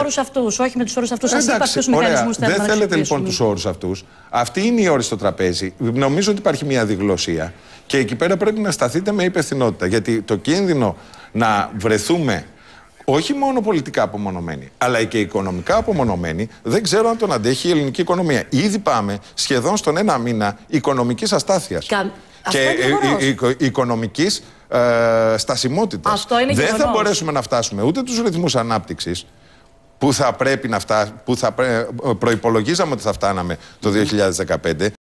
όρους αυτούς, όχι με τους όρους αυτούς. Σα θέλετε Δεν θέλετε λοιπόν τους όρους αυτούς. Αυτή είναι η όρη στο τραπέζι. Νομίζω ότι υπάρχει μια διγλωσία και εκεί πέρα πρέπει να σταθείτε με υπευθυνότητα. Γιατί το κίνδυνο να βρεθούμε όχι μόνο πολιτικά απομονωμένοι αλλά και οικονομικά απομονωμένοι δεν ξέρω αν τον αντέχει η ελληνική οικονομία. Ήδη πάμε σχεδόν στον ένα μήνα οικονομικής αστάθειας. Και ε, ε, οικονομικής ε, στασιμότητας. Δεν θα μπορέσουμε να φτάσουμε ούτε τους ρυθμούς ανάπτυξης, που θα πρέπει να φτάσουμε, που θα ε, προϋπολογίζαμε ότι θα φτάναμε το 2015.